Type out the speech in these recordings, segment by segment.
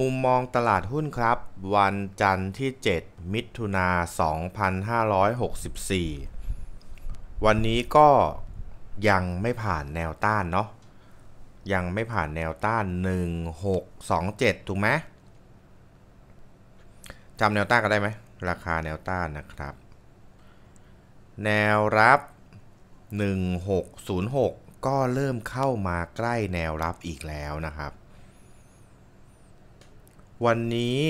มุมมองตลาดหุ้นครับ วันจันทร์ที่ 7 มิถุนา2564 วันนี้ก็ยังไม่ผ่านแนวต้านเนาะยังไม่ผ่านแนวต้าน 1627 ถูกไหมจำแนวต้านก็ได้ไหมราคาแนวต้านนะครับ แนวรับ 1606 ก็เริ่มเข้ามาใกล้แนวรับอีกแล้วนะครับวันนี้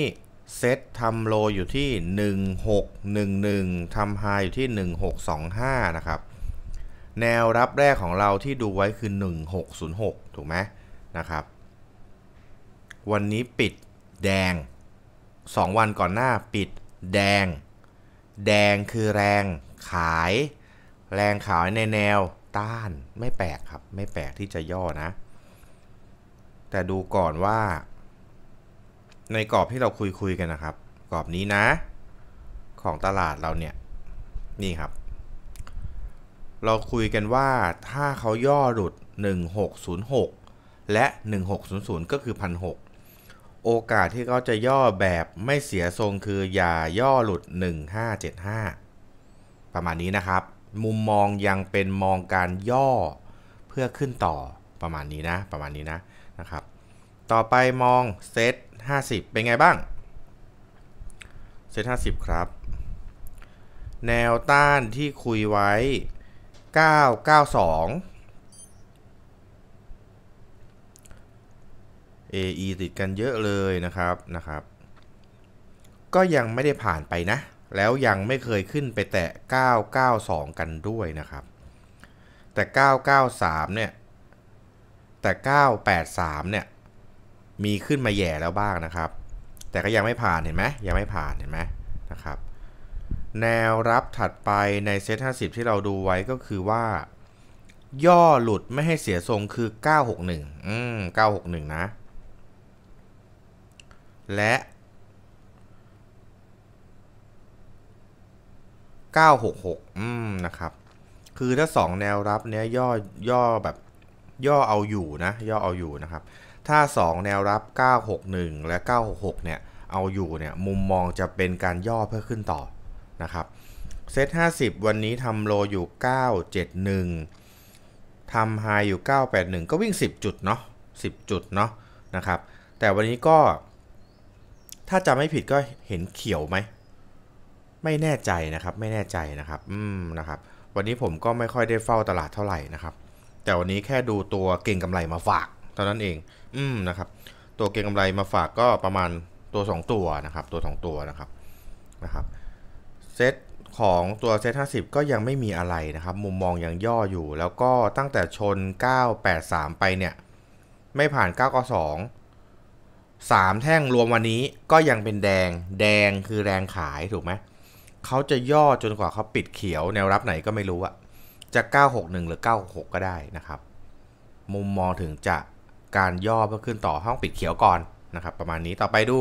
เซ็ตทำโลอยู่ที่ 1611 ทำไฮอยู่ที่ 1625 นะครับ แนวรับแรกของเราที่ดูไว้คือ 1606 ถูกไหมนะครับ วันนี้ปิดแดง 2 วันก่อนหน้าปิดแดง แดงคือแรงขาย แรงขายในแนวต้านไม่แปลกครับ ไม่แปลกที่จะย่อนะ แต่ดูก่อนว่าในกรอบที่เราคุยคุยกันนะครับ กรอบนี้นะ ของตลาดเราเนี่ย นี่ครับ เราคุยกันว่าถ้าเขาย่อหลุด 1606 และ 1600 ก็คือ 1,600โอกาสที่เขาจะย่อแบบไม่เสียทรงคืออย่าย่อหลุด 1575 ประมาณนี้นะครับ มุมมองยังเป็นมองการย่อเพื่อขึ้นต่อประมาณนี้นะประมาณนี้นะนะครับต่อไปมองเซต50 เป็นไงบ้างเซต50 ครับ แนวต้านที่คุยไว้ 992 AE ติดกันเยอะเลยนะครับ นะครับ ก็ยังไม่ได้ผ่านไปนะ แล้วยังไม่เคยขึ้นไปแตะ992 กันด้วยนะครับ แต่ 993 เนี่ย แต่ 983 เนี่ยมีขึ้นมาแย่แล้วบ้างนะครับ แต่ก็ยังไม่ผ่านเห็นไหมยังไม่ผ่านเห็นไหมนะครับ แนวรับถัดไปในเซต50 ที่เราดูไว้ก็คือว่า ย่อหลุดไม่ให้เสียทรงคือ 961อืม961 นะ และ 966 อืมนะครับ คือถ้า 2 แนวรับเนี้ยย่อย่อแบบย่อเอาอยู่นะ ย่อเอาอยู่นะครับถ้า 2 แนวรับ 961 และ 966เนี่ย เอาอยู่เนี่ยมุมมองจะเป็นการย่อเพื่อขึ้นต่อนะครับเซต50 วันนี้ทำโลอยู่ 971ทำไฮอยู่ 981 ก็วิ่ง 10 จุดเนาะ10 จุดเนาะนะครับแต่วันนี้ก็ ถ้าจะไม่ผิดก็เห็นเขียวไหม ไม่แน่ใจนะครับไม่แน่ใจนะครับอืมนะครับ วันนี้ผมก็ไม่ค่อยได้เฝ้าตลาดเท่าไหร่นะครับแต่วันนี้แค่ดูตัวเก่งกำไรมาฝากท่านั้นเอง อืมนะครับ ตัวเก็งกาไรมาฝากก็ประมาณตัว 2 ตัวนะครับ ตัว2ตัวนะครับ นะครับ เซตของตัวเซตห้าสิบก็ยังไม่มีอะไรนะครับ มุมมองยังย่ออยู่ แล้วก็ตั้งแต่ชน 983 ไปเนี่ย ไม่ผ่าน 9ก็2 3 แท่งรวมวันนี้ก็ยังเป็นแดง แดงคือแรงขายถูกไหม เขาจะย่อจนกว่าเขาปิดเขียว แนวรับไหนก็ไม่รู้อะจะ 961 หรือ966ก็ได้นะครับ มุมมองถึงจะการย่อเพื่อขึ้นต่อห้องปิดเขียวก่อนนะครับประมาณนี้ต่อไปดู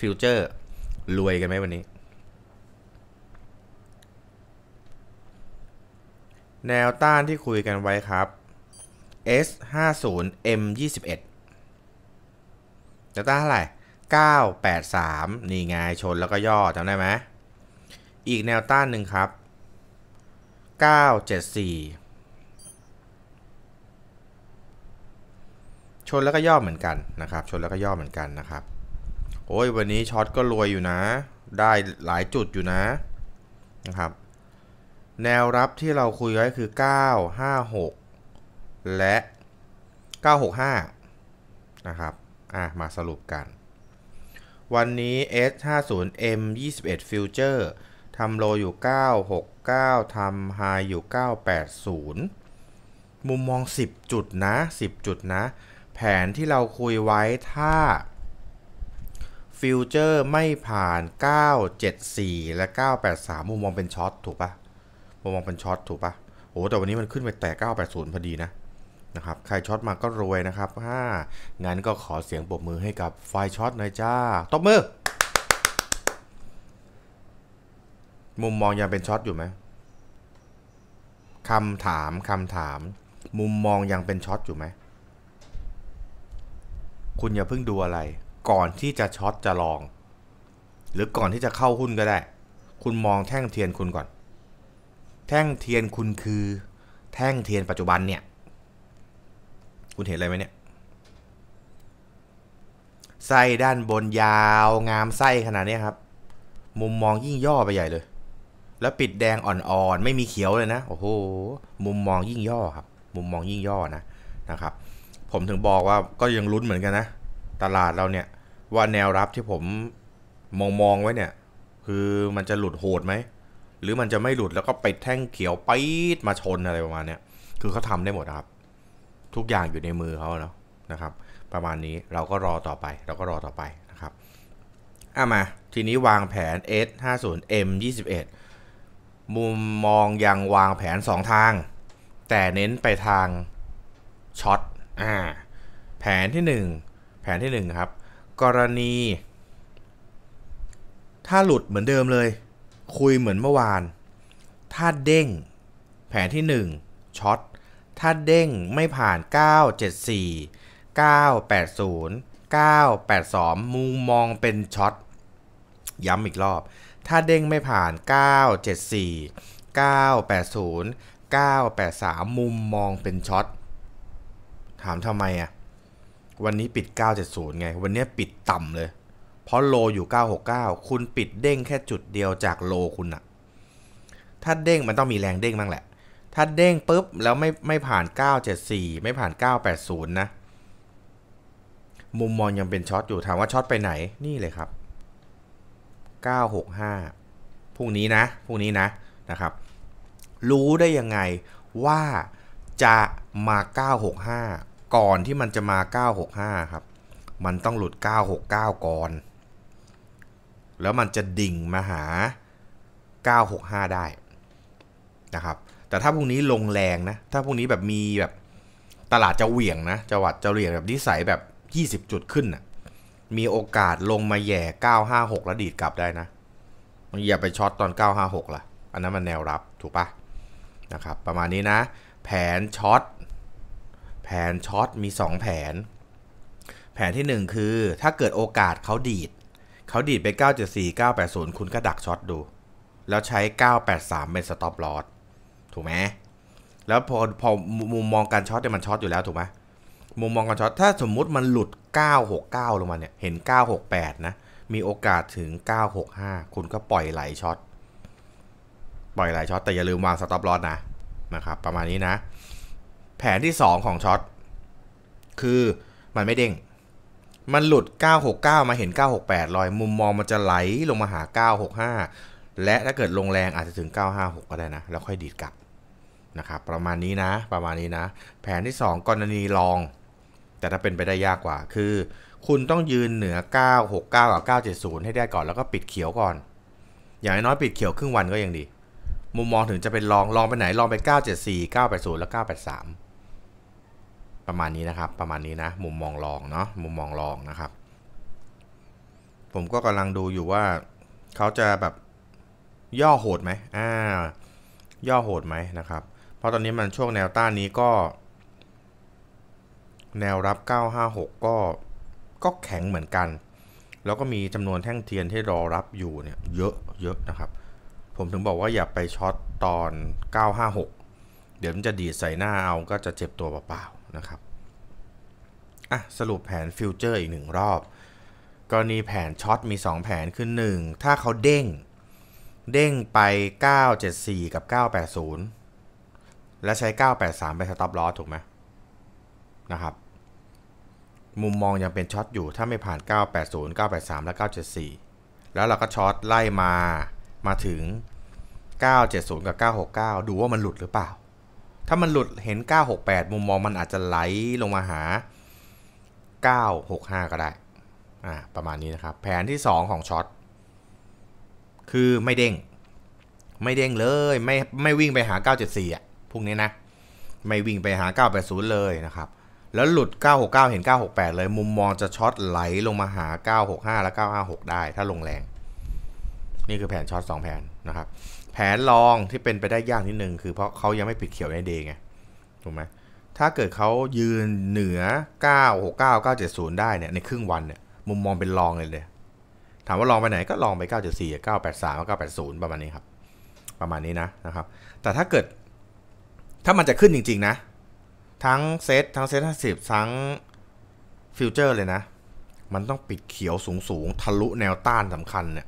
ฟิวเจอร์รวยกันไหมวันนี้ แนวต้านที่คุยกันไว้ครับ S 5 0 M 2 1แนวต้านเท่าไหร่983 นี่ไงชนแล้วก็ย่อจำได้ไหมอีกแนวต้านหนึ่งครับ 974ชนแล้วก็ย่อเหมือนกันนะครับ ชนแล้วก็ย่อเหมือนกันนะครับ โอ้ย วันนี้ช็อตก็รวยอยู่นะ ได้หลายจุดอยู่นะ นะครับ แนวรับที่เราคุยไว้คือ 956 และ 965 นะครับ อ่ะ มาสรุปกัน วันนี้ S50 M21 Future ทำโลอยู่ 969ทำไฮอยู่ 980 มุมมอง10 จุดนะ 10 จุดนะแผนที่เราคุยไว้ถ้าฟิวเจอร์ไม่ผ่าน 974 และ 983 มุมมองเป็นช็อตถูกปะมุมมองเป็นช็อตถูกปะโอ้แต่วันนี้มันขึ้นไปแต่ 980 พอดีนะนะครับใครช็อตมาก็รวย นะครับฮ่างั้นก็ขอเสียงปรบมือให้กับไฟช็อตหน่อย จ้า ตบ มือ มุมมองยังเป็นช็อตอยู่ไหมคำถามคำถาม มุมมองยังเป็นช็อตอยู่ไหมคุณอย่าเพิ่งดูอะไรก่อนที่จะช็อตจะลอง หรือก่อนที่จะเข้าหุ้นก็ได้ คุณมองแท่งเทียนคุณก่อน แท่งเทียนคุณคือแท่งเทียนปัจจุบันเนี่ย คุณเห็นอะไรไหมเนี่ยไส้ด้านบนยาวงามไส้ขนาดนี้ครับ มุมมองยิ่งย่อไปใหญ่เลย แล้วปิดแดงอ่อนๆไม่มีเขียวเลยนะ โอ้โหมุมมองยิ่งย่อครับ มุมมองยิ่งย่อนะนะครับผมถึงบอกว่าก็ยังลุ้นเหมือนกันนะตลาดเราเนี่ยว่าแนวรับที่ผมมองมองไว้เนี่ยคือมันจะหลุดโหดไหมหรือมันจะไม่หลุดแล้วก็ไปแท่งเขียวปี๊ดมาชนอะไรประมาณเนี้ยคือเขาทาได้หมดครับ ทุกอย่างอยู่ในมือเขาเนาะนะครับประมาณนี้เราก็รอต่อไปเราก็รอต่อไปนะครับอ่ะมาทีนี้วางแผน S 5 0 M 2 1มุมมองยังวางแผน2ทางแต่เน้นไปทางช็อตแผนที่ 1 แผนที่ 1 ครับ กรณี ถ้าหลุดเหมือนเดิมเลย คุยเหมือนเมื่อวาน ถ้าเด้งแผนที่ 1ช็อต ถ้าเด้งไม่ผ่าน 974 980 982 มุมมองเป็นช็อตย้ำอีกรอบ ถ้าเด้งไม่ผ่าน 974 980 983 มุมมองเป็นช็อตถามทำไมอะ่ะ วันนี้ปิด 970 ไง วันนี้ปิดต่ำเลย เพราะโลอยู่ 969 คุณปิดเด้งแค่จุดเดียวจากโลคุณอ่ะ ถ้าเด้ง มันต้องมีแรงเด้ง บ้าง แหละ ถ้าเด้งปุ๊บแล้ว ไม่ ไม่ผ่าน 974 ไม่ผ่าน 980 นะ มุมมองยังเป็นช็อต อยู่ ถาม ว่าช็อต ไปไหน นี่ เลยครับ 965 พรุ่งนี้นะพรุ่งนี้นะนะครับรู้ได้ยังไงว่าจะมา 965ก่อนที่มันจะมา 965 ครับ มันต้องหลุด 969 ก่อน แล้วมันจะดิ่งมาหา 965 ได้ นะครับ แต่ถ้าพรุ่งนี้ลงแรงนะ ถ้าพรุ่งนี้แบบมีแบบตลาดจะเหวี่ยงนะ จังหวัดจะเหวี่ยงแบบนิสัยแบบ 20 จุดขึ้นนะมีโอกาสลงมาแย่ 956 แล้วดีดกลับได้นะอย่าไปช็อตตอน 956 ล่ะ อันนั้นมันแนวรับถูกปะนะครับ ประมาณนี้นะ แผนช็อตแผนช็อตมี 2 แผน แผนที่ 1 คือถ้าเกิดโอกาสเขาดีด เขาดีดไป 9.4 980 คุณก็ดักช็อตดู แล้วใช้ 983 เป็นสต็อปลอสถูกไหม แล้วพอพอมุมมองการช็อตเนี่ยมันช็อตอยู่แล้วถูกไหมมุมมองการช็อตถ้าสมมุติมันหลุด 969 ลงมาเนี่ย เห็น 968 นะ มีโอกาสถึง 965 คุณก็ปล่อยไหลช็อต ปล่อยไหลช็อตแต่อย่าลืมวางสต็อปลอสนะนะครับประมาณนี้นะแผนที่ 2 ของช็อต คือมันไม่เด้ง มันหลุด 969 มาเห็น 968ลอย มุมมองมันจะไหลลงมาหา 965 และถ้าเกิดลงแรงอาจจะถึง 956 ก็ได้นะ แล้วค่อยดีดกลับ นะครับ ประมาณนี้นะประมาณนี้นะ แผนที่ 2 กรณีลอง แต่ถ้าเป็นไปได้ยากกว่าคือ คุณต้องยืนเหนือ 969 กับ 970 ให้ได้ก่อนแล้วก็ปิดเขียวก่อน อย่างน้อยปิดเขียวครึ่งวันก็ยังดี มุมมองถึงจะเป็นลองลองไปไหนลองไป 974 980และ983ประมาณนี้นะครับ ประมาณนี้นะ มุมมองลองเนาะ มุมมองลองนะครับ ผมก็กำลังดูอยู่ว่าเขาจะแบบย่อโหดไหมอ่า ย่อโหดไหมนะครับ เพราะตอนนี้มันช่วงแนวต้านนี้ก็แนวรับ 956ก็ก็แข็งเหมือนกัน แล้วก็มีจำนวนแท่งเทียนที่รอรับอยู่เนี่ยเยอะเยอะนะครับ ผมถึงบอกว่าอย่าไปช็อตตอน956 เดี๋ยวมันจะดีดใส่หน้าเอาก็จะเจ็บตัวเปล่านะครับอ่ะสรุปแผนฟิวเจอร์อีกหนึ่งรอบ กรณีแผนช็อตมี 2 แผนคือ 1 ถ้าเขาเด้ง เด้งไป 974 กับ 980 และใช้ 983 ไปสต็อปลอสถูกไหมนะครับ มุมมองยังเป็นช็อตอยู่ถ้าไม่ผ่าน 980 983 และ974 แล้วเราก็ช็อตไล่มามาถึง 970 กับ 969 ดูว่ามันหลุดหรือเปล่าถ้ามันหลุดเห็น 968 มุมมองมันอาจจะไหลลงมาหา 965 ก็ได้ อ่า ประมาณนี้นะครับ แผนที่2ของช็อต คือไม่เด้ง ไม่เด้งเลย ไม่ ไม่วิ่งไปหา 974 อ่ะพวกนี้นะ ไม่วิ่งไปหา 980 เลยนะครับ แล้วหลุด 969 เห็น 968 เลย มุมมองจะช็อตไหลลงมาหา 965 และ 956 ได้ ถ้าลงแรง นี่คือแผนช็อต2แผนนะครับแผนลองที่เป็นไปได้ยากนิดนึง คือเพราะเขายังไม่ปิดเขียวในเดงไงถูกไหมถ้าเกิดเขายืนเหนือ969 970 ได้เนี่ยในครึ่งวันเนี่ยมุมมองเป็นลองเลยเลย ถามว่าลองไปไหนก็ลองไป9 4 983 980 ประมาณนี้ครับ ประมาณนี้นะนะครับ แต่ถ้าเกิดถ้ามันจะขึ้นจริงๆนะ ทั้งเซตทั้งเซตห้าสิบทั้งฟิวเจอร์เลยนะ มันต้องปิดเขียวสูงๆ ทะลุแนวต้านสำคัญเนี่ย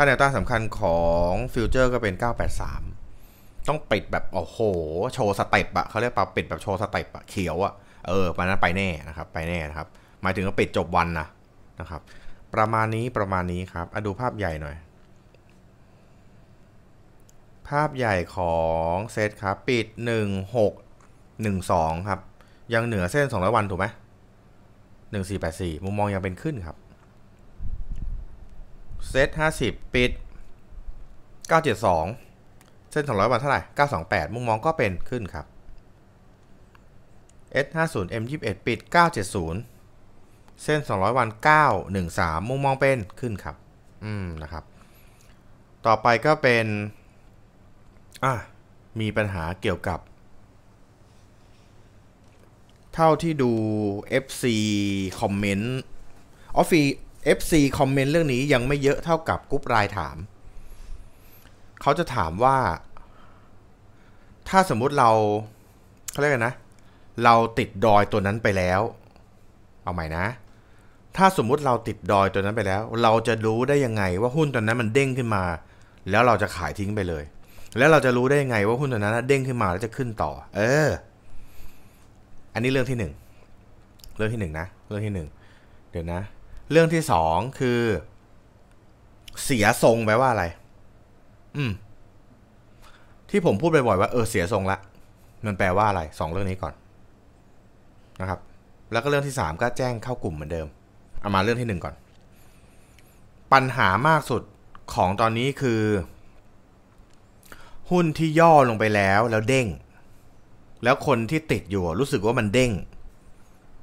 ถ้าแนวต้านสำคัญของฟิวเจอร์ก็เป็น 983 ต้องปิดแบบ โอ้โห โชว์สเต็ปอะเขาเรียกปาปิดแบบโชว์สเต็ปอะเขียวอะเออมันั้นไปแน่นะครับ ไปแน่นะครับ หมายถึงว่าปิดจบวันนะนะครับ ประมาณนี้ ประมาณนี้ครับอดูภาพใหญ่หน่อย ภาพใหญ่ของเซตครับ ปิด 1612 ครับ ยังเหนือเส้น 200 วัน ถูกไหม 1484 มุมมองยังเป็นขึ้นครับเซตห้าสิบปิดเก้าเจ็ดสองเส้นสองร้อยวันเท่าไหร่เก้าสองแปดมุมมองก็เป็นขึ้นครับ S 5 0 M 2 1ปิด970 เส้น 200 วัน 913 มุมมองเป็นขึ้นครับ อืมนะครับ ต่อไปก็เป็นอ่ะมีปัญหาเกี่ยวกับ เท่าที่ดู FC คอมเมนต์ออฟฟี FC คอมเมนต์เรื่องนี้ยังไม่เยอะเท่ากับกรุ๊ปรายถาม เขาจะถามว่า ถ้าสมมุติเราเขาเรียกกันนะ เราติดดอยตัวนั้นไปแล้ว เอาใหม่นะ ถ้าสมมุติเราติดดอยตัวนั้นไปแล้ว เราจะรู้ได้ยังไงว่าหุ้นตัวนั้นมันเด้งขึ้นมา แล้วเราจะขายทิ้งไปเลย แล้วเราจะรู้ได้ยังไงว่าหุ้นตัวนั้นเด้งขึ้นมาแล้วจะขึ้นต่อ เออ อันนี้เรื่องที่หนึ่งเรื่องที่หนึ่งนะเรื่องที่หนึ่งเดี๋ยวนะเรื่องที่สองคือ เสียทรงแปลว่าอะไร อืมที่ผมพูดบ่อยๆว่าเออเสียทรงละมันแปลว่าอะไรสองเรื่องนี้ก่อน นะครับ แล้วก็เรื่องที่สามก็แจ้งเข้ากลุ่มเหมือนเดิมเอามาเรื่องที่หนึ่งก่อน ปัญหามากสุดของตอนนี้คือ หุ้นที่ย่อลงไปแล้วแล้วเด้ง แล้วคนที่ติดอยู่ รู้สึกว่ามันเด้ง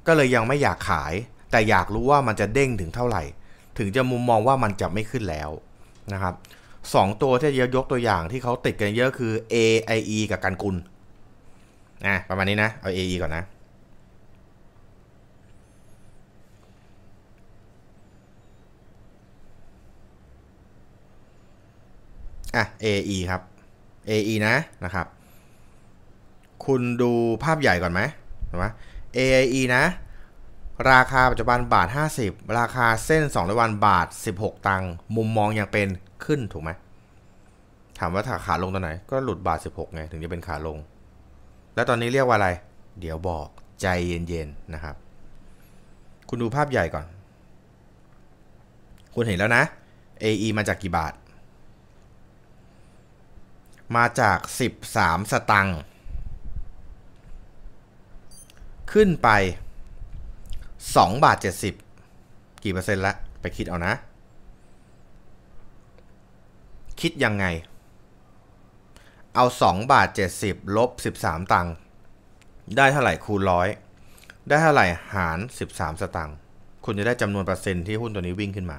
ก็เลยยังไม่อยากขายแต่อยากรู้ว่ามันจะเด้งถึงเท่าไหร่ ถึงจะมุมมองว่ามันจะไม่ขึ้นแล้วนะครับสองตัวที่ยกตัวอย่างที่เขาติดกันเยอะคือ AIE กับการกุลนะประมาณนี้นะ เอา AE ก่อนนะอ่ะ AE ครับ AE นะนะครับ คุณดูภาพใหญ่ก่อนไหมเห็นไหม AIE นะราคาปัจจุบันบาท 50 ราคาเส้น2ร้อยวันบาท 16 ตังค์มุมมองยังเป็นขึ้น ถูกไหมถามว่าถ้าขาลงตอนไหนก็หลุดบาท 16 ไง ถึงจะเป็นขาลง แล้วตอนนี้เรียกว่าอะไร เดี๋ยวบอกใจเย็นๆ นะครับ คุณดูภาพใหญ่ก่อน คุณเห็นแล้วนะ AE มาจากกี่บาท มาจาก 13 สตังค์ขึ้นไปสองบาทเจ็ดสิบกี่เปอร์เซ็นต์ละไปคิดเอานะ คิดยังไง เอาสองบาทเจ็ดสิบลบสสิบามตังค์ได้เท่าไหร่คูณร้อยได้เท่าไหร่หารสิบสามสตังค์คุณจะได้จำนวนเปอร์เซ็นต์ที่หุ้นตัวนี้วิ่งขึ้นมา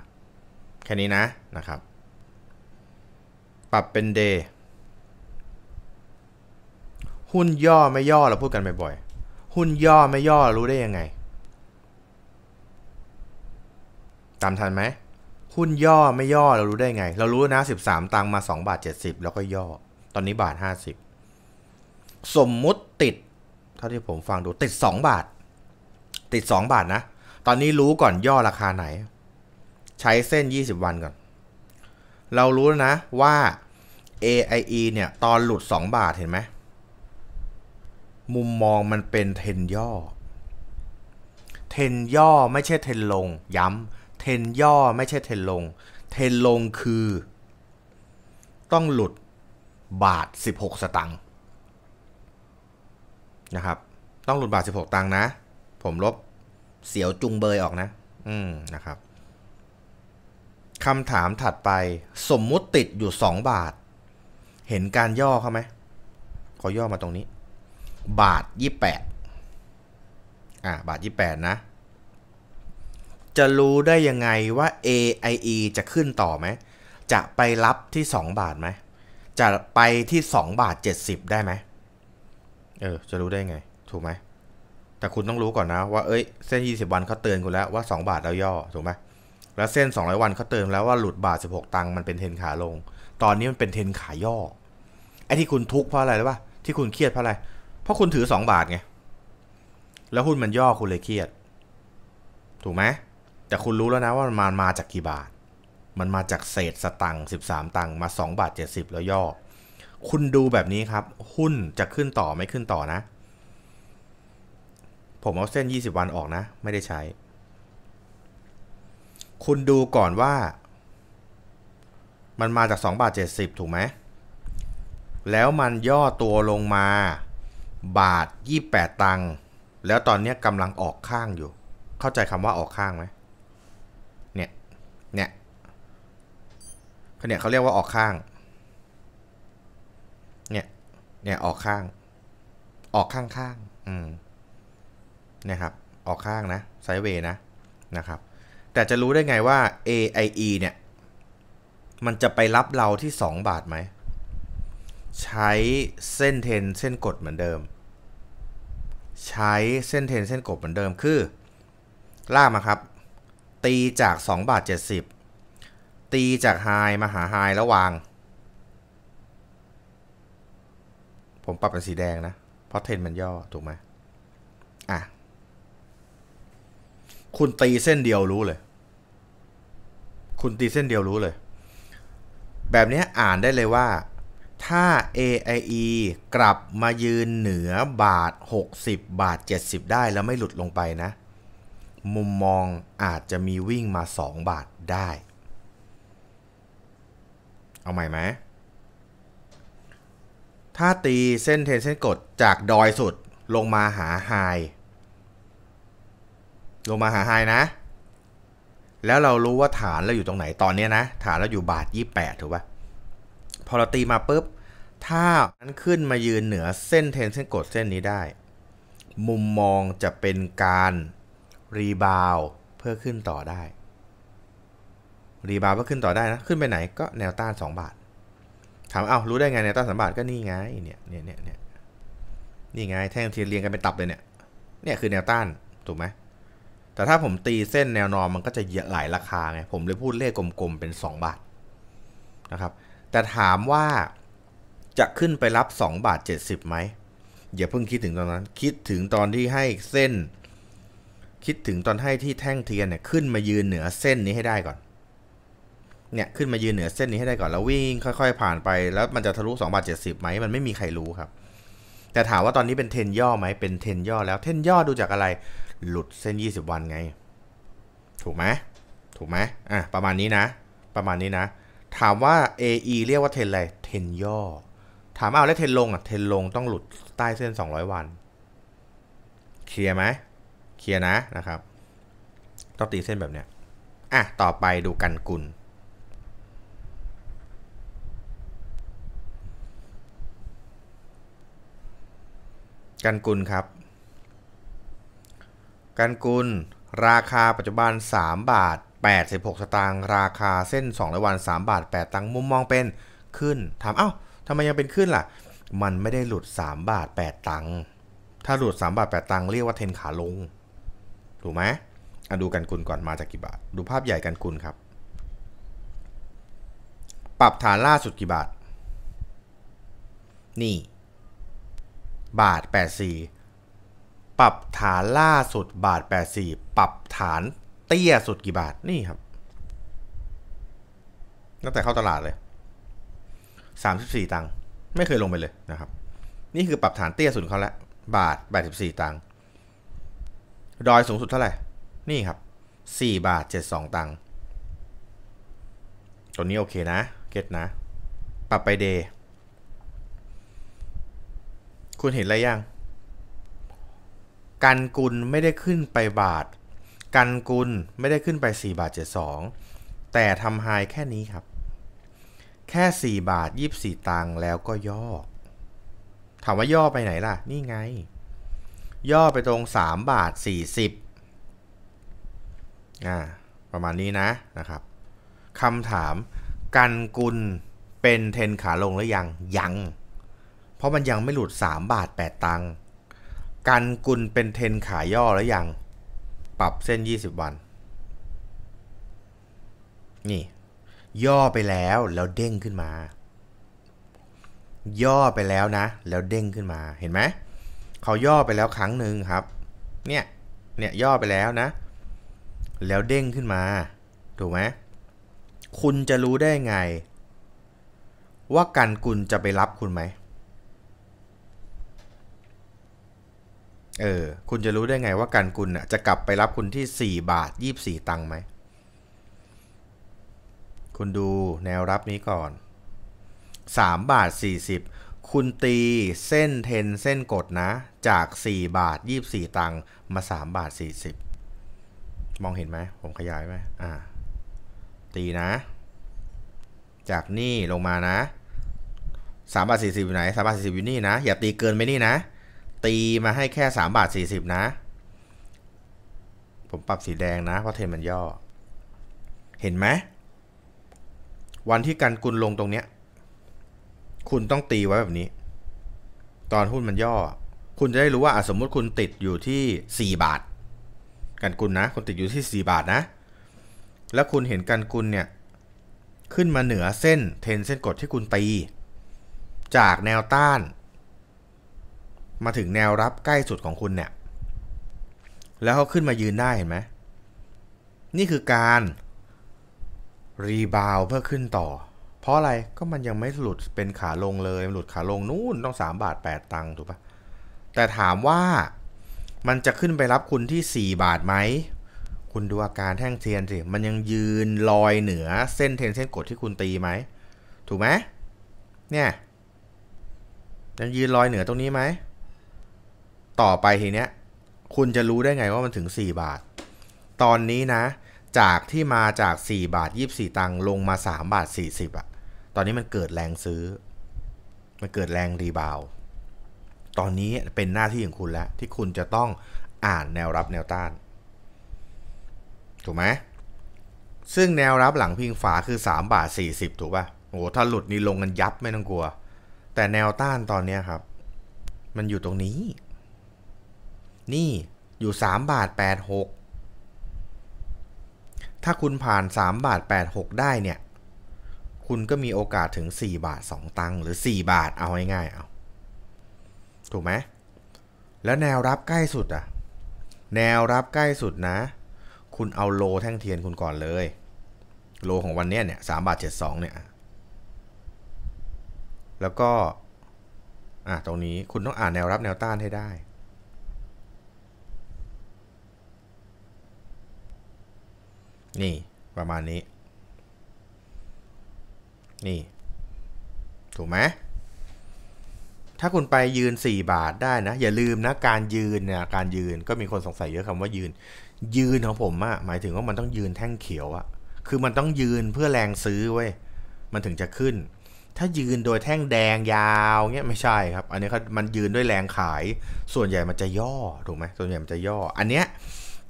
แค่นี้นะนะครับ ปรับเป็นเดย์หุ้นย่อไม่ย่อเราพูดกันบ่อยๆ หุ้นย่อไม่ย่อรู้ได้ยังไงตามทันไหม หุ้นย่อไม่ย่อเรารู้ได้ไง เรารู้นะ13 ตังมา2บาท70 แล้วก็ย่อ ตอนนี้บาท 50 สมมุติติดเท่าที่ผมฟังดูติด 2 บาท ติด 2 บาทนะ ตอนนี้รู้ก่อนย่อราคาไหน ใช้เส้น 20 วันก่อน เรารู้นะว่า AIE เนี่ย ตอนหลุด 2 บาทเห็นไหม มุมมองมันเป็นเทนย่อ เทนย่อไม่ใช่เทนลงย้ำทนย่อ ไม่ใช่เทนลง เทนลงคือ ต้องหลุดบาท 16 สตังค์นะครับ ต้องหลุดบาท 16 ตังค์นะ ผมลบเสียวจุงเบยออกนะ อืมนะครับคำถามถัดไปสมมุติติดอยู่ 2 บาท เห็นการย่อเขาไหมเขาย่อมาตรงนี้ บาท 28 อ่าบาท 28 นะจะรู้ได้ยังไงว่า AIE จะขึ้นต่อไหม จะไปรับที่ 2 บาทไหม จะไปที่2บาท70ได้ไหม เออ จะรู้ได้ไง ถูกไหม แต่คุณต้องรู้ก่อนนะ ว่า เอ้ย เส้น20 วันเขาเตือนคุณแล้วว่า 2 บาทแล้วย่อ ถูกไหม แล้วเส้น200วันเขาเตือนแล้วว่าหลุดบาท 16 ตังค์มันเป็นเทนขาลง ตอนนี้มันเป็นเทนขาย่อ ไอ้ที่คุณทุกข์เพราะอะไรรู้ป่ะที่คุณเครียดเพราะอะไร เพราะคุณถือ 2 บาทไง แล้วหุ้นมันย่อคุณเลยเครียด ถูกไหมแต่ คุณรู้แล้วนะว่า มันมามาจากกี่บาท มันมาจากเศษสตังค์13 ตังค์มา 2 บาท 70แล้วย่อ คุณดูแบบนี้ครับ หุ้นจะขึ้นต่อไม่ขึ้นต่อนะ ผม เอา เส้น 20 วันออกนะ ไม่ได้ใช้ คุณดูก่อนว่า มันมาจาก 2 บาท 70 ถูกไหม แล้วมันย่อตัวลงมา บาท 28ตังค์ แล้วตอนนี้กำลังออกข้างอยู่ เข้าใจคำว่าออกข้างไหมเขาเนี่ยเขาเรียกว่าออกข้าง เนี่ย เนี่ยออกข้างออกข้างข้างอืมนะครับออกข้างนะไซเวย์นะนะครับแต่จะรู้ได้ไงว่า AIE เนี่ยมันจะไปรับเราที่ 2 บาทไหมใช้เส้นเทนเส้นกดเหมือนเดิม ใช้เส้นเทนเส้นกดเหมือนเดิมคือล่ามาครับ ตีจาก2บาท70ตีจากไฮมาหาไฮแล้ววาง ผมปรับเป็นสีแดงนะเพราะเทนมันย่อ ถูกไหมอ่ะ คุณตีเส้นเดียวรู้เลย คุณตีเส้นเดียวรู้เลย แบบนี้อ่านได้เลยว่า ถ้า AIE กลับมายืนเหนือบาท 60 บาท 70 ได้แล้วไม่หลุดลงไปนะ มุมมองอาจจะมีวิ่งมา 2 บาทได้เอาใหม่ไหม ถ้าตีเส้นเทนเส้นกดจากดอยสุด ลงมาหาไฮ ลงมาหาไฮนะ แล้วเรารู้ว่าฐานเราอยู่ตรงไหนตอนนี้นะ ฐานเราอยู่บาท28ถูกปะ่ะพอเราตีมาปุ๊บ ถ้ามันขึ้นมายืนเหนือเส้นเทนเส้นกดเส้นนี้ได้ มุมมองจะเป็นการรีบาวเพื่อขึ้นต่อได้รีบาวก็ขึ้นต่อได้นะ ขึ้นไปไหนก็แนวต้าน 2 บาท ถามเอารู้ได้ไงแนวต้านสามบาทก็นี่ไงเนี่ยเนี่ยเนี่ยเนี่ย นี่ไงแท่งเทียนเรียงกันเป็นตับเลยเนี่ย เนี่ยคือแนวต้านถูกไหม แต่ถ้าผมตีเส้นแนวนอนมันก็จะเยอะหลายราคาไง ผมเลยพูดเลขกลมๆเป็น 2 บาทนะครับ แต่ถามว่าจะขึ้นไปรับ2บาท70ไหมอย่าเพิ่งคิดถึงตอนนั้น คิดถึงตอนที่ให้เส้น คิดถึงตอนให้ที่แท่งเทียนเนี่ยขึ้นมายืนเหนือเส้นนี้ให้ได้ก่อนเนี่ยขึ้นมายืนเหนือเส้นนี้ให้ได้ก่อนแล้ววิ่งค่อย ๆ ผ่านไป แล้วมันจะทะลุ2บาท70ไหมมันไม่มีใครรู้ครับ แต่ถามว่าตอนนี้เป็นเทนย่อไหมเป็นเทนย่อ แล้วเทนย่อดูจากอะไร หลุดเส้น 20 วันไง ถูกไหมถูกไหมอ่ะประมาณนี้นะ ประมาณนี้นะ ถามว่า AE เรียกว่าเทนอะไรเทนย่อ ถามเอาแล้วเทนลงอ่ะเทนลงต้องหลุดใต้เส้น 200 วัน เคลียร์ไหมเคลียร์นะนะครับต้องตีเส้นแบบเนี้ยอ่ะต่อไปดูกันกุลกันกุลครับ กันกุลราคาปัจจุบัน3บาท86สตางค์ราคาเส้น2ร้อยวัน 3 บาท8ตังค์มุม มองเป็นขึ้นถามเอ้าทำไมยังเป็นขึ้นล่ะ มันไม่ได้หลุด 3 บาท8ตังค์ถ้าหลุด 3 บาท8ตังค์เรียกว่าเทนขาลงถูกไหมอ่ะดูกันกุลก่อนมาจากกี่บาท ดูภาพใหญ่กันกุลครับ ปรับฐานล่าสุดกี่บาทนี่บาท84 ปรับฐานล่าสุด บาท84ปรับฐานเตี้ยสุดกี่บาท นี่ครับ ตั้งแต่เข้าตลาดเลย34ตังค์ ไม่เคยลงไปเลยนะครับ นี่คือปรับฐานเตี้ยสุดเขาแล้วบาท84ตังค์ ดอยสูงสุดเท่าไหร่นี่ครับ4บาท72 ตังค์ ตัวนี้โอเคนะ เก็ตนะ ปรับไปเดย์คุณ เห็นอะไรยัง กันกุล ไม่ได้ขึ้นไปบาท กันกุล ไม่ได้ขึ้นไป 4 บาท72แต่ทำหายแค่นี้ครับ แค่ 4 บาท 24 ตังค์แล้วก็ย่อ ถามว่าย่อไปไหนล่ะ นี่ไง ย่อไปตรง 3 บาท 40อ่าประมาณนี้นะนะครับ คำถามกันกุลเป็นเทนขาลงหรือยัง ยังเพราะมันยังไม่หลุด3บาท8ตังค์กันกุลเป็นเทนขายย่อแล้วยังปรับเส้น 20 วันนี่ ย่อไปแล้วแล้วเด้งขึ้นมา ย่อไปแล้วนะแล้วเด้งขึ้นมาเห็นไหมเขาย่อไปแล้วครั้งหนึ่งครับ เนี่ยเนี่ยย่อไปแล้วนะ แล้วเด้งขึ้นมา ถูกไหม คุณจะรู้ได้ไง ว่าการกุลจะไปรับคุณไหมเออ คุณจะรู้ได้ไงว่าการคุณจะกลับไปรับคุณที่ 4 บาท 24 ตังค์ไหม คุณดูแนวรับนี้ก่อน 3 บาท 40 คุณตีเส้นเทนเส้นกดนะ จาก 4 บาท 24 ตังค์มา 3 บาท 40 มองเห็นไหม ผมขยายไหมอ่าตีนะ จากนี่ลงมานะ 3 บาท40อยู่ไหน3บาท40อยู่นี่นะ อย่าตีเกินไปนี่นะตีมาให้แค่สามบาทสี่สิบนะ ผมปรับสีแดงนะ เพราะเทนมันย่อ เห็นไหมวันที่กันกุลลงตรงเนี้ยคุณต้องตีไว้แบบนี้ ตอนหุ้นมันย่อ คุณจะได้รู้ว่าสมมติคุณติดอยู่ที่สี่บาท กันกุลนะ คุณติดอยู่ที่สี่บาทนะ แล้วคุณเห็นกันกุลเนี่ยขึ้นมาเหนือเส้น เทนเส้นกดที่คุณตี จากแนวต้านมาถึงแนวรับใกล้สุดของคุณเนี่ย แล้วเขาขึ้นมายืนได้เห็นไหม นี่คือการ รีบาวเพื่อขึ้นต่อ เพราะอะไร ก็มันยังไม่หลุดเป็นขาลงเลยหลุดขาลงนู่นต้อง 3 บาท 8ตังค์ถูกปะ แต่ถามว่ามันจะขึ้นไปรับคุณที่ 4 บาทไหม คุณดูอาการแท่งเทียนสิ มันยังยืนลอยเหนือ เส้นเทนเส้นกดที่คุณตีไหม ถูกไหมเนี่ยยังยืนลอยเหนือตรงนี้ไหมต่อไปทีเนี้ย คุณจะรู้ได้ไงว่ามันถึง 4 บาท ตอนนี้นะ จากที่มาจาก 4 บาท 24 ตังค์ลงมา 3 บาท 40อะตอนนี้มันเกิดแรงซื้อ มันเกิดแรงรีบาวตอนนี้เป็นหน้าที่ของคุณแล้ว ที่คุณจะต้องอ่านแนวรับแนวต้าน ถูกไหม ซึ่งแนวรับหลังพิงฝาคือ 3 บาท 40 ถูกปะ่ะโอ้ถ้าหลุดนี่ลงกันยับไม่ต้องกลัว แต่แนวต้านตอนนี้ครับ มันอยู่ตรงนี้นี่ อยู่ 3บาท86 ถ้าคุณผ่าน 3บาท86 ได้เนี่ย คุณก็มีโอกาสถึง 4 บาท 2 ตังค์หรือ 4 บาทเอาง่ายๆเอา ถูกไหม แล้ว แนวรับใกล้สุดอะแนวรับใกล้สุด นะ คุณเอาโล แท่งเทียนคุณก่อนเลย โล ของวันนี้เนี่ยสามบาทเจ็ดสองเนี่ย แล้วก็ อ่ะ ตรงนี้คุณ ต้อง อ่านแนวรับแนวต้านให้ได้นี่ประมาณนี้ นี่ถูกไหมถ้าคุณไปยืน 4 บาทได้นะ อย่าลืมนะ การยืนเนี่ยการยืนก็มีคนสงสัยเยอะคำว่ายืนยืนของผมอะหมายถึงว่ามันต้องยืนแท่งเขียวอะคือมันต้องยืนเพื่อแรงซื้อเว้ยมันถึงจะขึ้น ถ้ายืนโดยแท่งแดงยาวเงี้ยไม่ใช่ครับ อันนี้เขามันยืนด้วยแรงขายส่วนใหญ่มันจะย่อถูกไหมส่วนใหญ่มันจะย่อ อันเนี้ย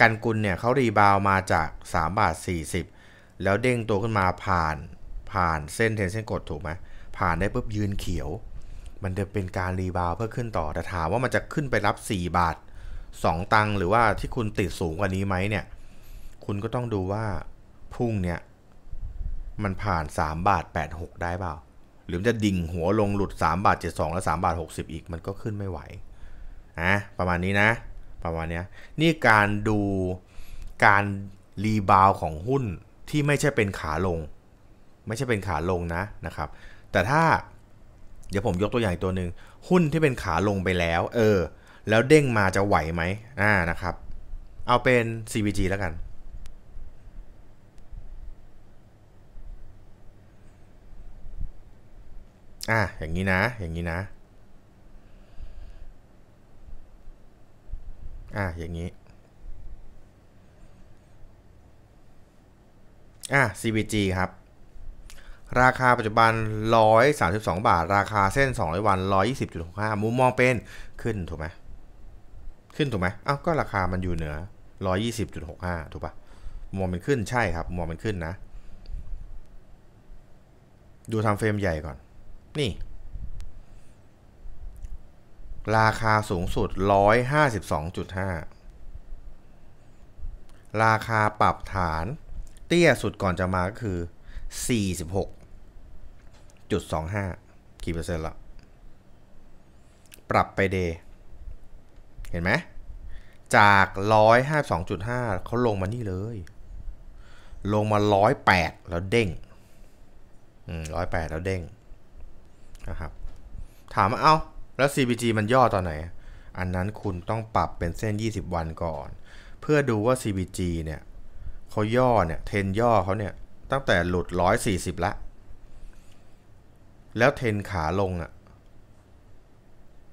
กันกุลเนี่ยเขารีบาวมาจาก3บาท40 แล้วเด้งตัวขึ้นมาผ่านผ่านเส้นเทนเส้นกดถูกไหมผ่านได้ปุ๊บยืนเขียว มันจะเป็นการรีบาวเพื่อขึ้นต่อแต่ถามว่ามันจะขึ้นไปรับ 4 บาท 2 ตังหรือว่าที่คุณติดสูงกว่านี้ไหมเนี่ย คุณก็ต้องดูว่าพุ่งเนี่ย มันผ่าน3บาท86 ได้เปล่าหรือมันจะดิ่งหัวลงหลุด3บาท72 และ3บาท60 อีกมันก็ขึ้นไม่ไหวอ่ะประมาณนี้นะประมาณนี้นี่การดูการรีบาวของหุ้นที่ไม่ใช่เป็นขาลง ไม่ใช่เป็นขาลงนะนะครับ แต่ถ้าเดี๋ยวผมยกตัวอย่างตัวหนึ่งหุ้นที่เป็นขาลงไปแล้ว เออ แล้วเด้งมาจะไหวไหมอ่านะครับ เอาเป็น c v g แล้วกันอ่ะอย่างนี้นะอย่างนี้นะอ่ะอย่างนี้ อ่ะ CBG ครับ ราคาปัจจุบัน 132 บาท ราคาเส้น 200 วัน 120.65มุมมองเป็นขึ้น ถูกไหมขึ้น ถูกไหมอ้าวก็ราคามันอยู่เหนือ 120.65 ถูกปะมุมมองเป็นขึ้นใช่ครับมุมมองเป็นขึ้นนะ ดูทำเฟรมใหญ่ก่อน นี่ราคาสูงสุด 152.5 ราคาปรับฐานเตี้ยสุดก่อนจะมาก็คือ 46.25กี่เปอร์เซ็นต์ละปรับไปเด เห็นไหม จาก 152.5เขาลงมานี่เลย ลงมา 108 แล้วเด้งอืม108 แล้วเด้งนะครับ ถามว่าเอา้าแล้ว CBG มันย่อตอนไหน อันนั้นคุณต้องปรับเป็นเส้น 20 วันก่อน เพื่อดูว่า CBG เนี่ยเขาย่อเนี่ยเทนย่อเขาเนี่ย ตั้งแต่หลุด 140ละ แล้วเทนขาลงอะ่ะ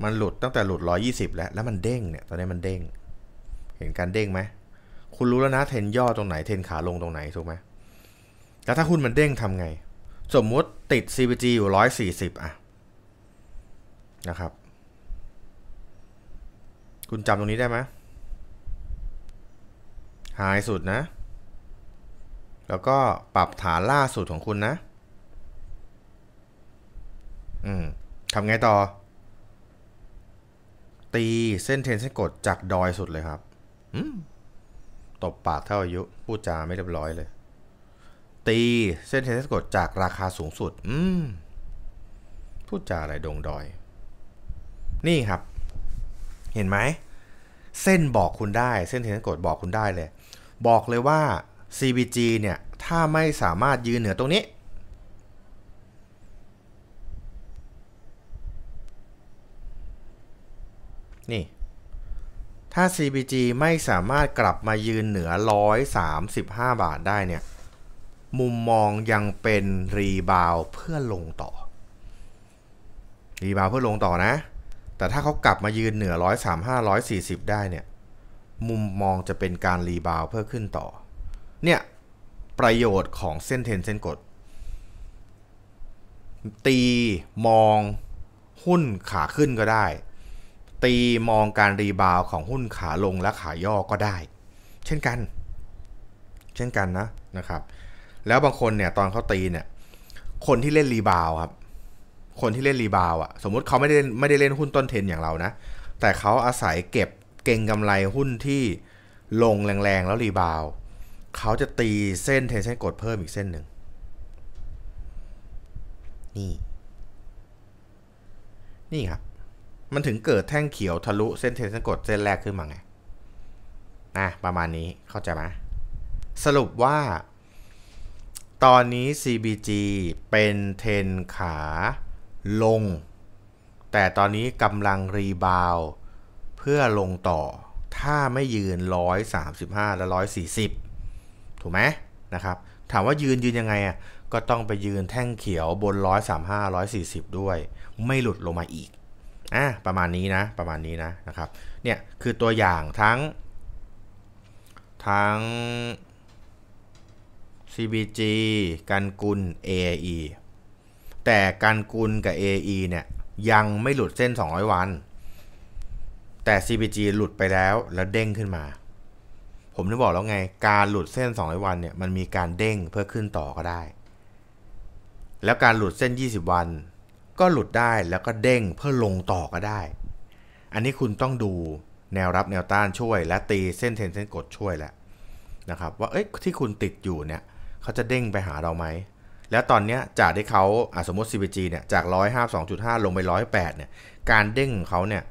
มันหลุดตั้งแต่หลุด 120 แล้วแล้วมันเด้งเนี่ย ตอนนี้มันเด้ง เห็นการเด้งไหม คุณรู้แล้วนะเทนย่อตรงไหนเทนขาลงตรงไหน ถูกไหมแล้วถ้าหุ้นมันเด้งทำไง สมมุติติด CBG อยู่ 140 อ่ะนะครับ คุณจำตรงนี้ได้ไหม หายสุดนะ แล้วก็ปรับฐานล่าสุดของคุณนะ อืม ทำไงต่อ ตีเส้นเทนเส้นกดจากดอยสุดเลยครับตบปาก เท่าอายุ พูดจาไม่เรียบร้อยเลย ตีเส้นเทนเส้นกดจากราคาสูงสุด อืม พูดจาอะไรดงดอยนี่ครับ เห็นไหม เส้นบอกคุณได้ เส้นเทนโกดบอกคุณได้เลย บอกเลยว่า CBG เนี่ย ถ้าไม่สามารถยืนเหนือตรงนี้ นี่ ถ้า CBG ไม่สามารถกลับมายืนเหนือ 135 บาทได้เนี่ย มุมมองยังเป็น รีบาวเพื่อลงต่อ รีบาวเพื่อลงต่อนะแต่ถ้าเขากลับมายืนเหนือร้อยสามห้าร้อยสี่สิบได้เนี่ยมุมมองจะเป็นการรีบาวเพื่อขึ้นต่อ เนี่ย ประโยชน์ของเส้นเทนเส้นกด ตีมองหุ้นขาขึ้นก็ได้ ตีมองการรีบาวของหุ้นขาลงและขาย่อก็ได้ เช่นกัน เช่นกันนะนะครับ แล้วบางคนเนี่ยตอนเขาตีเนี่ยคนที่เล่นรีบาวครับคนที่เล่นรีบาวอะสมมุติเขาไม่ได้ไม่ได้เล่นหุ้นต้นเทนอย่างเรานะ แต่เขาอาศัยเก็บเก่งกำไรหุ้นที่ลงแรงๆแล้วรีบาว เขาจะตีเส้นเทนเส้นกดเพิ่มอีกเส้นหนึ่งนี่ นี่ครับ มันถึงเกิดแท่งเขียวทะลุเส้นเทนเส้นกดเส้นแรกขึ้นมาไงนะประมาณนี้ เข้าใจไหมสรุปว่า ตอนนี้ CBG เป็นเทนขาลง แต่ตอนนี้กำลังรีบาว เพื่อลงต่อ ถ้าไม่ยืน 135 และ 140 ถูกไหมนะครับถามว่ายืนยืนยังไงอ่ะก็ต้องไปยืนแท่งเขียวบน 135 140 ด้วย ไม่หลุดลงมาอีกอ่ะประมาณนี้นะประมาณนี้นะนะครับเนี่ยคือตัวอย่างทั้ง ทั้ง CBG กันกุล a e แต่การกุลกับ AE เนี่ยยังไม่หลุดเส้น 200 วัน แต่ CPG หลุดไปแล้วแล้วเด้งขึ้นมา ผมได้บอกแล้วไงการหลุดเส้น200วันเนี่ยมันมีการเด้งเพื่อขึ้นต่อก็ได้ แล้วการหลุดเส้น 20 วันก็หลุดได้แล้วก็เด้งเพื่อลงต่อก็ได้ อันนี้คุณต้องดูแนวรับแนวต้านช่วยและตีเส้นเทนเส้นกดช่วยแหละนะครับว่าเอ้ยที่คุณติดอยู่ เนี่ยเขาจะเด้งไปหาเราไหมแล้วตอนนี้จากที่เขาสมมติ CPG เนี่ยจาก 152.5 ลงไป 108เนี่ยการเด้งของเขาเนี่ย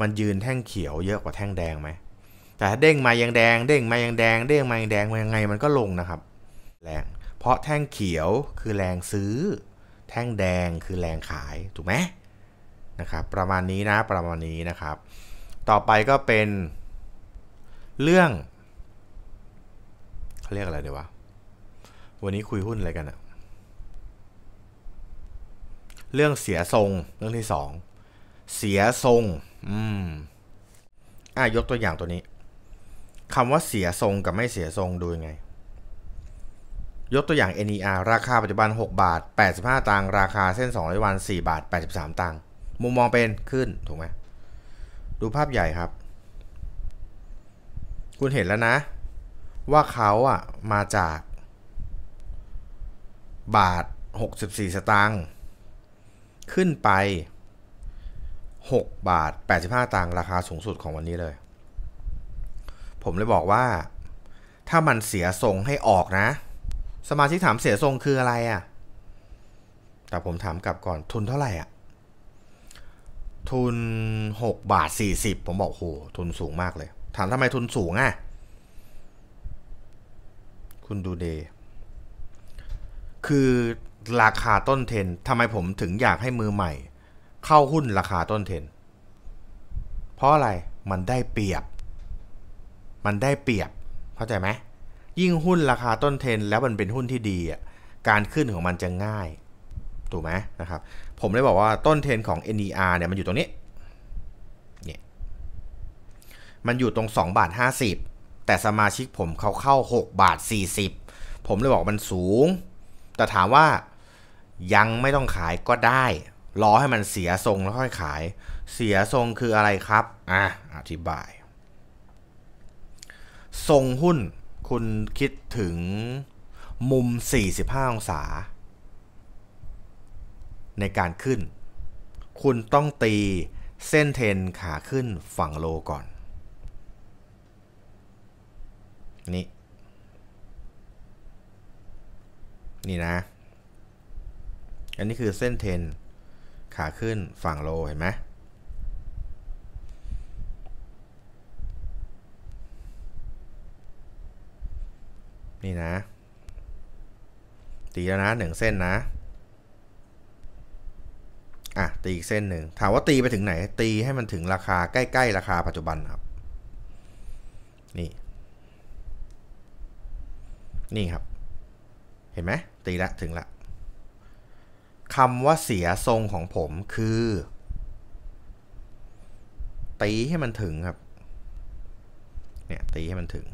มันยืนแท่งเขียวเยอะกว่าแท่งแดงไหมแต่ถ้าเด้งมายังแดงเด้งมายังแดงเด้งมายังแดงยังไงมันก็ลงนะครับแรงเพราะแท่งเขียวคือแรงซื้อ แท่งแดงคือแรงขาย ถูกไหมนะครับ ประมาณนี้นะประมาณนี้นะครับ ต่อไปก็เป็นเรื่องเขาเรียกอะไรดีวะวันนี้คุยหุ้นอะไรกันอะเรื่องเสียทรงเรื่องที่สองเสียทรง อืมอ่ะยกตัวอย่างตัวนี้คำว่าเสียทรงกับไม่เสียทรงดูยังไง ยกตัวอย่าง NER ราคาปัจจุบัน6บาท85ตังค์ราคาเส้น200วัน4บาท83ตังค์มุมมองเป็นขึ้น ถูกไหม ดูภาพใหญ่ครับ คุณเห็นแล้วนะ ว่าเขาอะมาจาก บาท 64สตางค์ขึ้นไป 6 บาท 85 ตังค์ราคาสูงสุดของวันนี้เลย ผมเลยบอกว่าถ้ามันเสียทรงให้ออกนะ สมาชิกถามเสียทรงคืออะไรอะ่ะ แต่ผมถามกลับก่อนทุนเท่าไหร่อ่ะ ทุน 6 บาท 40ผมบอกโหทุนสูงมากเลย ถามทำไมทุนสูงอะ่ะ คุณดูเดคือราคาต้นเทนทำไมผมถึงอยากให้มือใหม่ เข้าหุ้นราคาต้นเทน เพราะอะไร มันได้เปรียบ มันได้เปรียบ เข้าใจไหม ยิ่งหุ้นราคาต้นเทนแล้วมันเป็นหุ้นที่ดีอ่ะ การขึ้นของมันจะง่าย ถูกไหมนะครับ ผมเลยบอกว่าต้นเทนของ NER เนี่ยมันอยู่ตรงนี้ เนี่ย มันอยู่ตรง2บาท50 แต่สมาชิกผมเขาเข้า 6 บาท40 ผมเลยบอกมันสูง แต่ถามว่ายังไม่ต้องขายก็ได้ รอให้มันเสียทรงแล้วค่อยขาย เสียทรงคืออะไรครับ อ่ะ อธิบาย ทรงหุ้น คุณคิดถึงมุม 45 องศา ในการขึ้น คุณต้องตีเส้นเทนขาขึ้นฝั่งโลก่อน นี่ นี่นะอันนี้คือเส้นเทนขาขึ้นฝั่งโลเห็นไหมนี่นะ ตีแล้วนะหนึ่งเส้นนะ อ่ะตีอีกเส้นหนึ่ง ถามว่าตีไปถึงไหน ตีให้มันถึงราคาใกล้ๆราคาปัจจุบันครับ นี่ นี่ครับ เห็นไหมตีละถึงละคำว่าเสียทรงของผมคือ ตีให้มันถึงครับเนี่ยตีให้มันถึง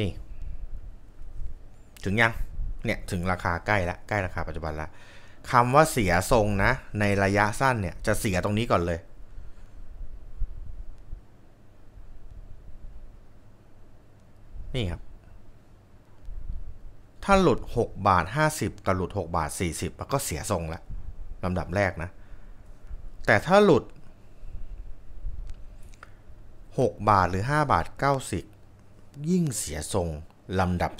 นี่ ถึงยัง เนี่ยถึงราคาใกล้ละใกล้ราคาปัจจุบันละคำว่าเสียทรงนะ ในระยะสั้นเนี่ยจะเสียตรงนี้ก่อนเลย นี่ครับถ้าหลุด 6 บาท 50 กับหลุด 6 บาท 40มันก็เสียทรงแล้วลำดับแรกนะ แต่ถ้าหลุด 6 บาทหรือ 5 บาท 90 ยิ่งเสียทรงลำดับ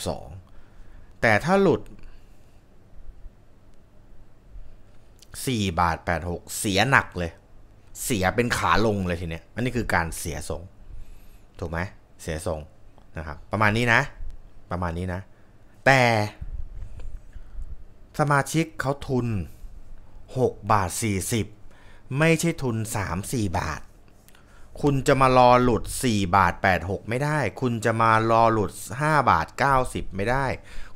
2 แต่ถ้าหลุด 4 บาท86 เสียหนักเลย เสียเป็นขาลงเลยทีเนี้ยอันนี้คือการเสียทรง ถูกไหมเสียทรงนะครับประมาณนี้นะ ประมาณนี้นะแต่สมาชิกเขาทุน 6 บาท 40 ไม่ใช่ทุน 3-4 บาท คุณจะมารอหลุด 4 บาท86 ไม่ได้ คุณจะมารอหลุด5บาท90 ไม่ได้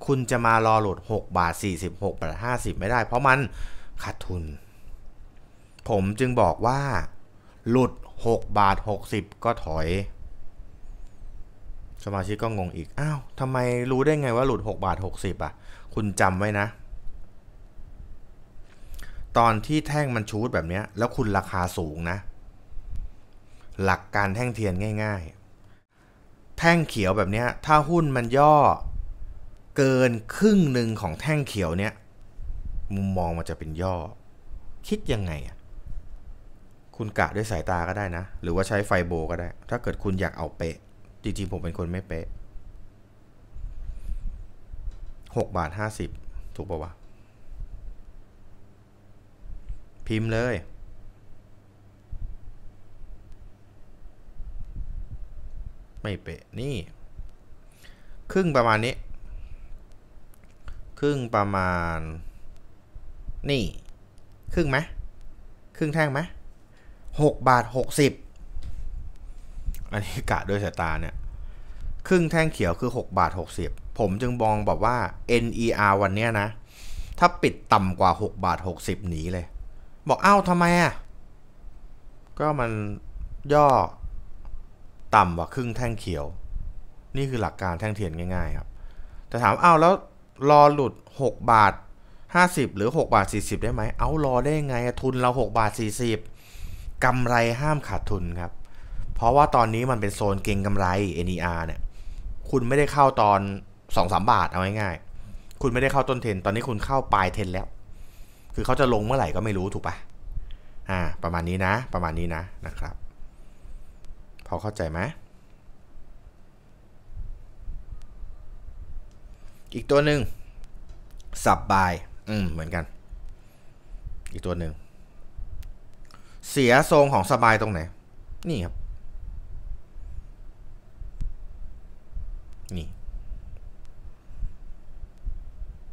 คุณจะมารอหลุด6บาท46บาท50 ไม่ได้ เพราะมันขาดทุน ผมจึงบอกว่า หลุด 6 บาท60 ก็ถอยสมาชิกก็งงอีก อ้าว ทำไมรู้ได้ไงว่าหลุด 6 บาท60อ่ะ คุณจำไว้นะ ตอนที่แท่งมันชูดแบบนี้ แล้วคุณราคาสูงนะ หลักการแท่งเทียนง่ายๆ แท่งเขียวแบบนี้ ถ้าหุ้นมันย่อเกินครึ่งหนึ่งของแท่งเขียวเนี่ยมุมมองมันจะเป็นย่อ คิดยังไงอ่ะ คุณกะด้วยสายตาก็ได้นะ หรือว่าใช้ไฟโบก็ได้ ถ้าเกิดคุณอยากเอาเปะจริงๆ ผมเป็นคนไม่เป๊ะหกบาทห้าสิบถูกปะวะพิมพ์เลย ไม่เป๊ะนี่ ครึ่งประมาณนี้ ครึ่งประมาณ นี่ ครึ่งไหมครึ่งแท่งไหมหกบาทหกสิบอันนี้กะด้วยสายตาเนี่ยครึ่งแท่งเขียวคือ6บาท60 ผมจึงมองแบบว่า NER วันเนี้ยนะ ถ้าปิดต่ำกว่า6บาท60หนีเลย บอกอ้าวทำไมอ่ะ ก็มันย่อต่ำกว่าครึ่งแท่งเขียว นี่คือหลักการแท่งเทียนง่ายๆครับแต่ถามอ้าวแล้วรอหลุด6บาท50 หรือ6บาท40 ได้ไหม เอารอได้ไง ทุนเรา6บาท40กำไรห้ามขาดทุนครับ เพราะว่าตอนนี้มันเป็นโซนเก็งกำไร NER เนี่ยคุณไม่ได้เข้าตอนสองสามบาทเอาง่ายๆ คุณไม่ได้เข้าต้นเทน ตอนนี้คุณเข้าปลายเทนแล้ว คือเขาจะลงเมื่อไหร่ก็ไม่รู้ถูกปะอ่า ประมาณนี้นะ ประมาณนี้นะ นะครับ พอเข้าใจไหม อีกตัวหนึ่งสับบาย อืม เหมือนกัน อีกตัวหนึ่ง เสียทรงของสบายตรงไหน นี่ครับ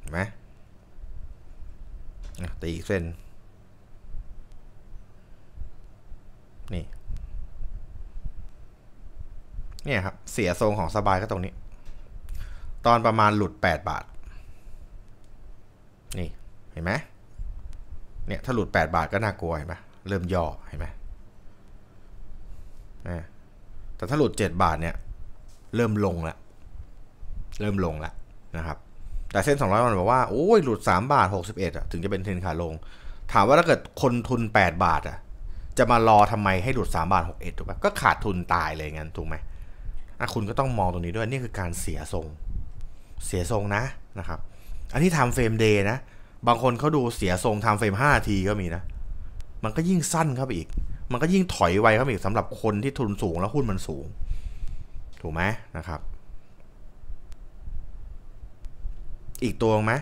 ห็นไหมตีอีกเส้น นี่ เนี่ยครับ เสียทรงของสบายก็ตรงนี้ ตอนประมาณหลุด8บาท นี่ เห็นไหมเนี่ยถ้าหลุด8บาทก็น่ากลัวเห็นไหมเริ่มย่อเห็นไหมแต่ถ้าหลุด7บาทเนี่ย เริ่มลงละเริ่มลงละนะครับแต่เส้น 200วันบอกว่าโอ้ยหลุด 3 บาท 61อ่ะถึงจะเป็นเทรนขาลง ถามว่าถ้าเกิดคนทุน 8 บาทอ่ะ จะมารอทำไมให้หลุด3บาท61ถูกปะก็ขาดทุนตายเลยงั้น ถูกไหมอ่ะคุณก็ต้องมองตรงนี้ด้วยนี่คือการเสียทรง เสียทรงนะนะครับ อันที่ทำเฟรมเดย์นะ บางคนเขาดูเสียทรงทำเฟรม5ทีก็มีนะ มันก็ยิ่งสั้นครับอีก มันก็ยิ่งถอยไวครับอีกสำหรับคนที่ทุนสูงแล้วหุ้นมันสูง ถูกไหมนะครับอีกตัวไหม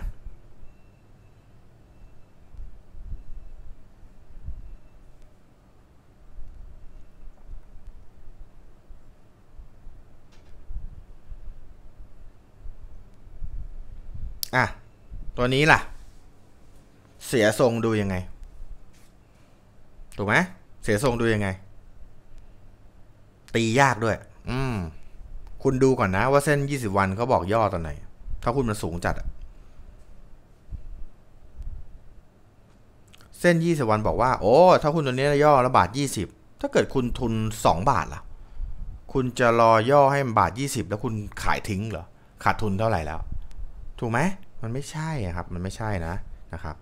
อ่ะ ตัวนี้ล่ะ เสียทรงดูยังไง ถูกไหม เสียทรงดูยังไง ตียากด้วย อืมคุณดูก่อนนะว่าเส้นยี่สิบวันเขาบอกย่อตอนไหนถ้าหุ้นมันสูงจัดอะเส้น20วันบอกว่าโอ้ถ้าหุ้นตัวนี้ย่อละบาท20 ถ้าเกิดคุณทุน 2 บาทล่ะ คุณจะรอย่อให้มันบาท20 แล้วคุณขายทิ้งเหรอขาดทุนเท่าไหร่แล้ว ถูกไหมมันไม่ใช่ครับมันไม่ใช่นะนะครับ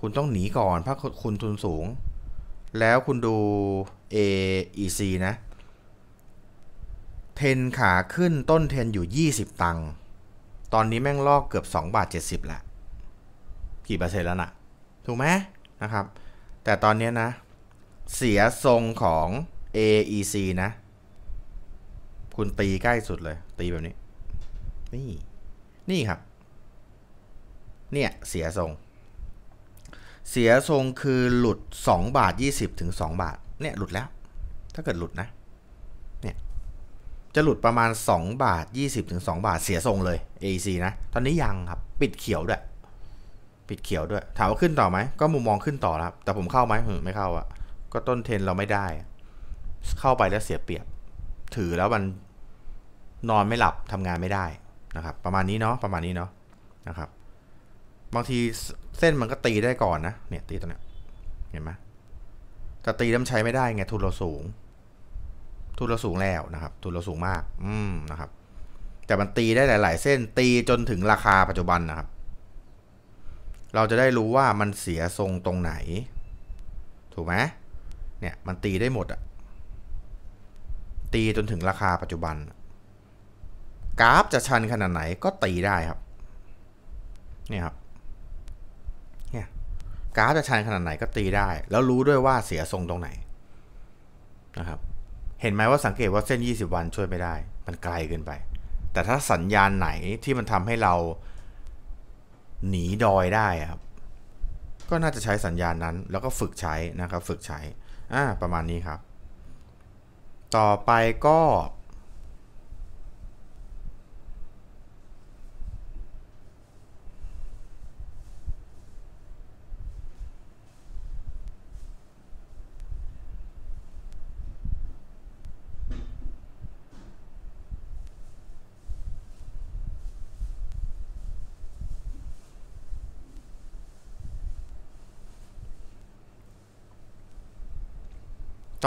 คุณต้องหนีก่อนเพราะคุณทุนสูง แล้วคุณดู AEC นะ เทนขาขึ้นต้นเทนอยู่ 20 ตังค์ตอนนี้แม่งลอกเกือบ 2 บาท 70ล้วกี่เปอร์เซ็นต์แล้วนะถูกไหมนะครับ แต่ตอนนี้นะ เสียทรงของ AEC นะ คุณตีใกล้สุดเลยตีแบบนี้ นี่นี่ครับ เนี่ย เสียทรง เสียทรงคือหลุด 2 บาท 20ถึง 2 บาท เนี่ย หลุดแล้วถ้าเกิดหลุดนะจะหลุดประมาณ 2 บาท20ถึง2บาทเสียทรงเลย AEC นะตอนนี้ยังครับปิดเขียวด้วย ปิดเขียวด้วยถามว่าขึ้นต่อไหมก็มุมมองขึ้นต่อแล้วแต่ผมเข้าไหมไม่เข้าอะ่ะ ก็ต้นเทนเราไม่ได้ เข้าไปแล้วเสียเปรียบ ถือแล้วมัน นอนไม่หลับทำงานไม่ได้นะครับประมาณนี้เนาะประมาณนี้เนาะนะครับ บางทีเส้นมันก็ตีได้ก่อนนะ เนี่ยตีตรงนี้ยเห็นไหมแต่ตีแล้วใช้ไม่ได้ไงทุนเราสูงทุนเราสูงแล้วนะครับ ทุนเราสูงมาก อืมนะครับ แต่มันตีได้หลาย ๆ เส้นตีจนถึงราคาปัจจุบันนะครับ เราจะได้รู้ว่ามันเสียทรงตรงไหน ถูกไหมเนี่ย มันตีได้หมดอะตีจนถึงราคาปัจจุบัน กราฟจะชันขนาดไหนก็ตีได้ครับ เนี่ยครับ เนี่ย กราฟจะชันขนาดไหนก็ตีได้ แล้วรู้ด้วยว่าเสียทรงตรงไหนนะครับเห็นไหมว่าสังเกตว่าเส้น 20 วันช่วยไม่ได้ มันไกลเกินไป แต่ถ้าสัญญาณไหนที่มันทำให้เราหนีดอยได้ครับ ก็น่าจะใช้สัญญาณนั้น แล้วก็ฝึกใช้นะครับ ฝึกใช้ อ่าประมาณนี้ครับ ต่อไปก็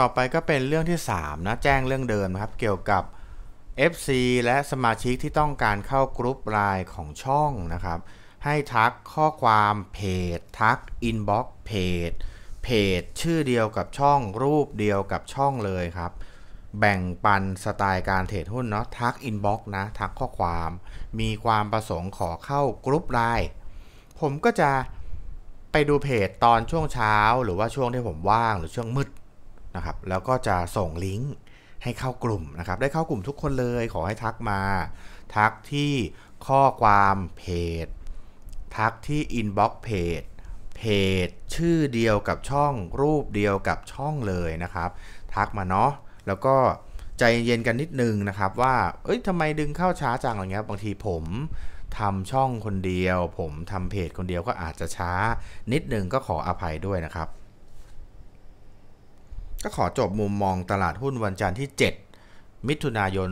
ต่อไปก็เป็นเรื่องที่3นะแจ้งเรื่องเดิมนะครับเกี่ยวกับ FC และสมาชิกที่ต้องการเข้ากรุ๊ปไลน์ของช่องนะครับให้ทักข้อความเพจ ทักอินบ็อกเพจเพจ ชื่อเดียวกับช่องรูปเดียวกับช่องเลยครับ แบ่งปันสไตล์การเทรดหุ้นเนาะทักอินบ็อกนะทักข้อความ มีความประสงค์ขอเข้ากรุ๊ปไลน์ผมก็จะไปดูเพจตอนช่วงเช้าหรือว่าช่วงที่ผมว่างหรือช่วงมืดะครับแล้วก็จะส่งลิงก์ให้เข้ากลุ่มนะครับ ได้เข้ากลุ่มทุกคนเลย ขอให้ทักมา ทักที่ข้อความเพจ ทักที่อินบ็อกซ์เพจเพจชื่อเดียวกับช่องรูปเดียวกับช่องเลยนะครับ ทักมาเนาะแล้วก็ใจเย็นกันนิดนึงนะครับ ว่าเอ้ยทำไมดึงเข้าช้าจังอะไรเงี้ยบางทีผมทำช่องคนเดียว ผมทำเพจคนเดียวก็อาจจะช้า นิดนึงก็ขออภัยด้วยนะครับก็ขอจบมุมมองตลาดหุ้นวันจันทร์ที่ 7 มิถุนายน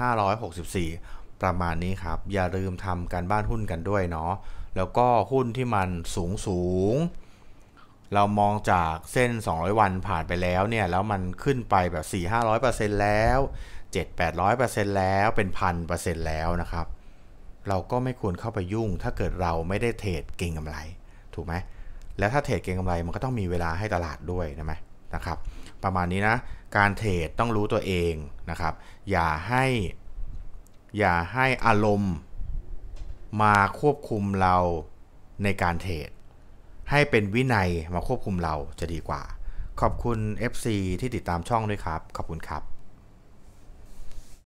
2564 ประมาณนี้ครับ อย่าลืมทำการบ้านหุ้นกันด้วยเนาะแล้วก็หุ้นที่มันสูงสูง เรามองจากเส้น 200 วันผ่านไปแล้วเนี่ย แล้วมันขึ้นไปแบบ 4-500%แล้ว 7-800%แล้วเป็นพันเปอร์เซ็นต์แล้วนะครับ เราก็ไม่ควรเข้าไปยุ่งถ้าเกิดเราไม่ได้เทรดเก่งกำไรถูกไหมแล้วถ้าเทรดเก่งกำไรมันก็ต้องมีเวลาให้ตลาดด้วยนะไหมนะครับประมาณนี้นะ การเทรดต้องรู้ตัวเองนะครับ อย่าให้ อย่าให้อารมณ์มาควบคุมเราในการเทรด ให้เป็นวินัยมาควบคุมเราจะดีกว่า ขอบคุณ FC ที่ติดตามช่องด้วยครับ ขอบคุณครับ